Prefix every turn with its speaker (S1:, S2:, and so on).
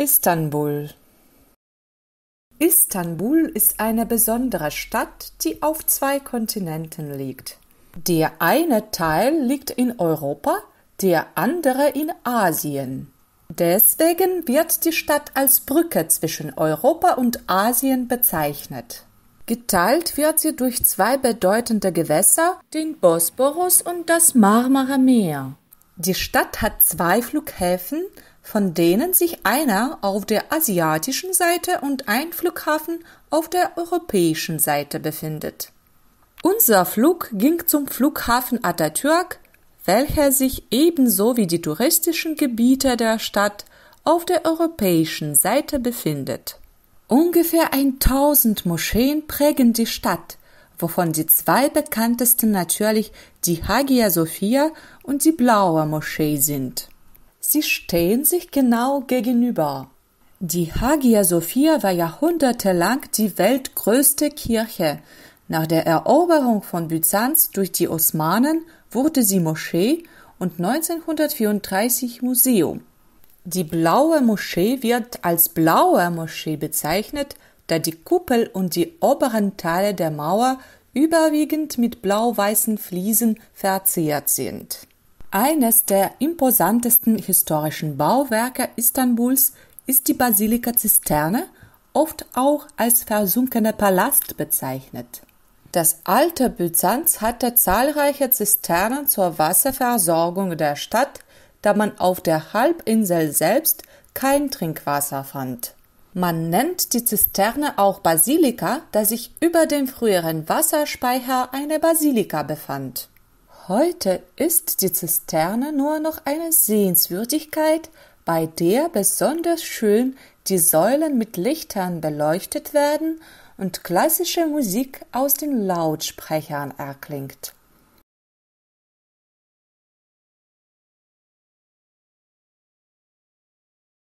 S1: Istanbul Istanbul ist eine besondere Stadt, die auf zwei Kontinenten liegt. Der eine Teil liegt in Europa, der andere in Asien. Deswegen wird die Stadt als Brücke zwischen Europa und Asien bezeichnet. Geteilt wird sie durch zwei bedeutende Gewässer, den Bosporus und das Marmara Meer. Die Stadt hat zwei Flughäfen, von denen sich einer auf der asiatischen Seite und ein Flughafen auf der europäischen Seite befindet. Unser Flug ging zum Flughafen Atatürk, welcher sich ebenso wie die touristischen Gebiete der Stadt auf der europäischen Seite befindet. Ungefähr 1000 Moscheen prägen die Stadt, wovon die zwei bekanntesten natürlich die Hagia Sophia und die Blaue Moschee sind. Sie stehen sich genau gegenüber. Die Hagia Sophia war jahrhundertelang die weltgrößte Kirche. Nach der Eroberung von Byzanz durch die Osmanen wurde sie Moschee und 1934 Museum. Die Blaue Moschee wird als Blaue Moschee bezeichnet, da die Kuppel und die oberen Teile der Mauer überwiegend mit blau-weißen Fliesen verziert sind. Eines der imposantesten historischen Bauwerke Istanbuls ist die Basilika Zisterne, oft auch als versunkener Palast bezeichnet. Das alte Byzanz hatte zahlreiche Zisternen zur Wasserversorgung der Stadt, da man auf der Halbinsel selbst kein Trinkwasser fand. Man nennt die Zisterne auch Basilika, da sich über dem früheren Wasserspeicher eine Basilika befand. Heute ist die Zisterne nur noch eine Sehenswürdigkeit, bei der besonders schön die Säulen mit Lichtern beleuchtet werden und klassische Musik aus den Lautsprechern erklingt.